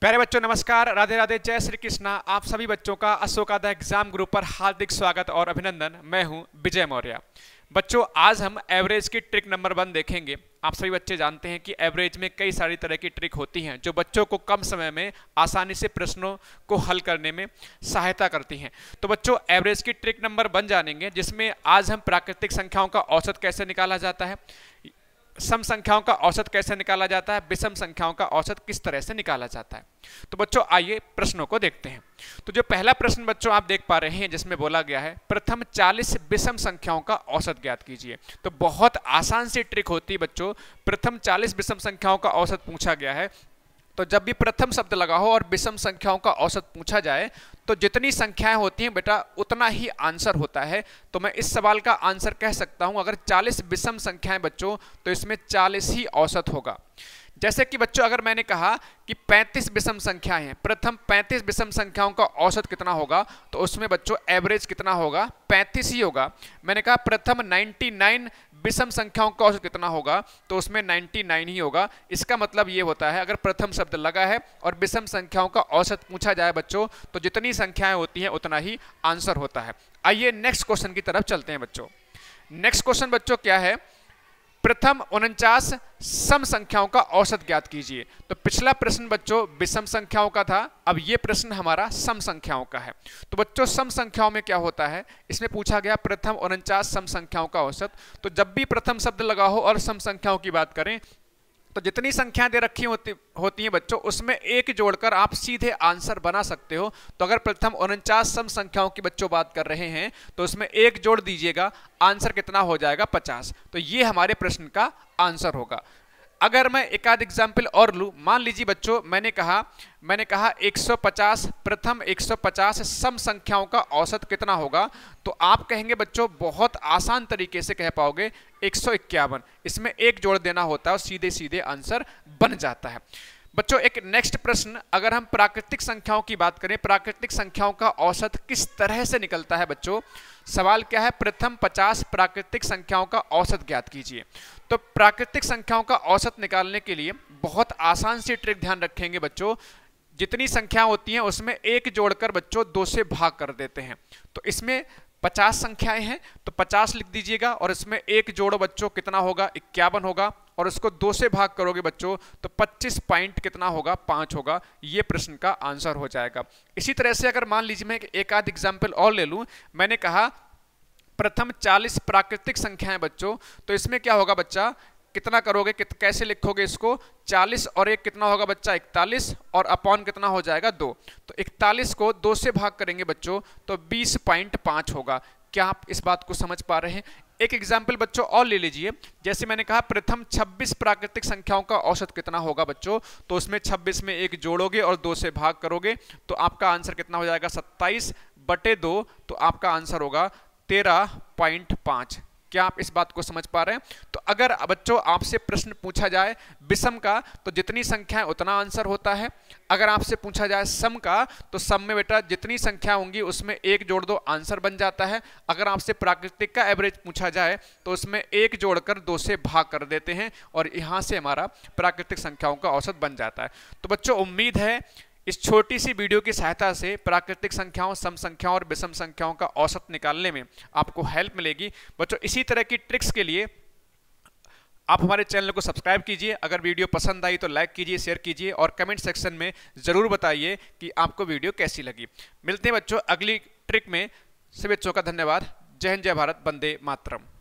प्यारे बच्चों नमस्कार राधे राधे जय श्री कृष्णा आप सभी बच्चों का अशोका द एग्जाम ग्रुप पर हार्दिक स्वागत और अभिनंदन मैं हूं विजय मौर्य बच्चों आज हम एवरेज की ट्रिक नंबर वन देखेंगे आप सभी बच्चे जानते हैं कि एवरेज में कई सारी तरह की ट्रिक होती हैं जो बच्चों को कम समय में आसानी से प्रश्नों को हल करने में सहायता करती हैं तो बच्चों एवरेज की ट्रिक नंबर वन जानेंगे जिसमें आज हम प्राकृतिक संख्याओं का औसत कैसे निकाला जाता है सम संख्याओं का औसत कैसे निकाला जाता है विषम संख्याओं का औसत किस तरह से निकाला जाता है तो बच्चों आइए प्रश्नों को देखते हैं तो जो पहला प्रश्न बच्चों आप देख पा रहे हैं जिसमें बोला गया है प्रथम 40 विषम संख्याओं का औसत ज्ञात कीजिए तो बहुत आसान सी ट्रिक होती है बच्चों प्रथम चालीस विषम संख्याओं का औसत पूछा गया है तो जब भी प्रथम शब्द लगा हो और विषम संख्याओं का औसत पूछा जाए तो जितनी संख्याएं होती हैं बेटा उतना ही आंसर होता है तो मैं इस सवाल का आंसर कह सकता हूं अगर 40 विषम संख्याएं बच्चों तो इसमें 40 ही औसत होगा जैसे कि बच्चों अगर मैंने कहा कि 35 विषम संख्याएं हैं प्रथम 35 विषम संख्याओं का औसत कितना होगा तो उसमें बच्चों एवरेज कितना होगा 35 ही होगा मैंने कहा प्रथम 99 विषम संख्याओं का औसत कितना होगा तो उसमें 99 ही होगा इसका मतलब ये होता है अगर प्रथम शब्द लगा है और विषम संख्याओं का औसत पूछा जाए बच्चों तो जितनी संख्याएं होती हैं उतना ही आंसर होता है आइए नेक्स्ट क्वेश्चन की तरफ चलते हैं बच्चों नेक्स्ट क्वेश्चन बच्चों क्या है प्रथम उनचास सम संख्याओं का औसत ज्ञात कीजिए तो पिछला प्रश्न बच्चों विषम संख्याओं का था अब ये प्रश्न हमारा सम संख्याओं का है तो बच्चों सम संख्याओं में क्या होता है इसमें पूछा गया प्रथम उनचास सम संख्याओं का औसत तो जब भी प्रथम शब्द लगा हो और सम संख्याओं की बात करें तो जितनी संख्या दे रखी होती होती हैं बच्चों उसमें एक जोड़कर आप सीधे आंसर बना सकते हो तो अगर प्रथम उनचास सम संख्याओं की बच्चों बात कर रहे हैं तो उसमें एक जोड़ दीजिएगा आंसर कितना हो जाएगा पचास तो ये हमारे प्रश्न का आंसर होगा अगर मैं एक आध एग्जाम्पल और लूँ मान लीजिए बच्चों मैंने कहा मैंने कहा 150 प्रथम 150 सम संख्याओं का औसत कितना होगा तो आप कहेंगे बच्चों बहुत आसान तरीके से कह पाओगे एक इसमें एक जोड़ देना होता है और सीधे सीधे आंसर बन जाता है बच्चों एक नेक्स्ट प्रश्न अगर हम प्राकृतिक संख्याओं की बात करें प्राकृतिक संख्याओं का औसत किस तरह से निकलता है बच्चों सवाल क्या है प्रथम 50 प्राकृतिक संख्याओं का औसत ज्ञात कीजिए तो प्राकृतिक संख्याओं का औसत निकालने के लिए बहुत आसान सी ट्रिक ध्यान रखेंगे बच्चों जितनी संख्या होती हैं उसमें एक जोड़कर बच्चों दो से भाग कर देते हैं तो इसमें पचास संख्याएं हैं तो पचास लिख दीजिएगा और इसमें एक जोड़ो बच्चों कितना होगा इक्यावन होगा और इसको दो से भाग करोगे बच्चों तो 25 पॉइंट कितना होगा पाँच होगा ये प्रश्न का आंसर हो जाएगा इसी तरह से अगर मान लीजिए मैं एक आध एग्जाम्पल और ले लूँ मैंने कहा प्रथम 40 प्राकृतिक संख्याएं बच्चों तो इसमें क्या होगा बच्चा कितना करोगे कित, कैसे लिखोगे इसको 40 और एक कितना होगा बच्चा 41 और अपॉन कितना हो जाएगा दो तो 41 को दो से भाग करेंगे बच्चों तो 20.5 होगा क्या आप इस बात को समझ पा रहे हैं एक एग्जाम्पल बच्चों और ले लीजिए जैसे मैंने कहा प्रथम 26 प्राकृतिक संख्याओं का औसत कितना होगा बच्चों तो उसमें 26 में एक जोड़ोगे और दो से भाग करोगे तो आपका आंसर कितना हो जाएगा 27 बटे दो तो आपका आंसर होगा तेरह पॉइंट पांच क्या आप इस बात को समझ पा रहे हैं तो अगर बच्चों आपसे प्रश्न पूछा जाए विषम का तो जितनी संख्या है उतना आंसर होता है अगर आपसे पूछा जाए सम का तो सम में बेटा जितनी संख्या होंगी उसमें एक जोड़ दो आंसर बन जाता है अगर आपसे प्राकृतिक का एवरेज पूछा जाए तो उसमें एक जोड़कर दो से भाग कर देते हैं और यहाँ से हमारा प्राकृतिक संख्याओं का औसत बन जाता है तो बच्चों उम्मीद है इस छोटी सी वीडियो की सहायता से प्राकृतिक संख्याओं सम संख्याओं और विषम संख्याओं का औसत निकालने में आपको हेल्प मिलेगी बच्चों इसी तरह की ट्रिक्स के लिए आप हमारे चैनल को सब्सक्राइब कीजिए अगर वीडियो पसंद आई तो लाइक कीजिए शेयर कीजिए और कमेंट सेक्शन में ज़रूर बताइए कि आपको वीडियो कैसी लगी मिलते हैं बच्चों अगली ट्रिक में सभी बच्चों का धन्यवाद जय हिंद जय भारत बंदे मातरम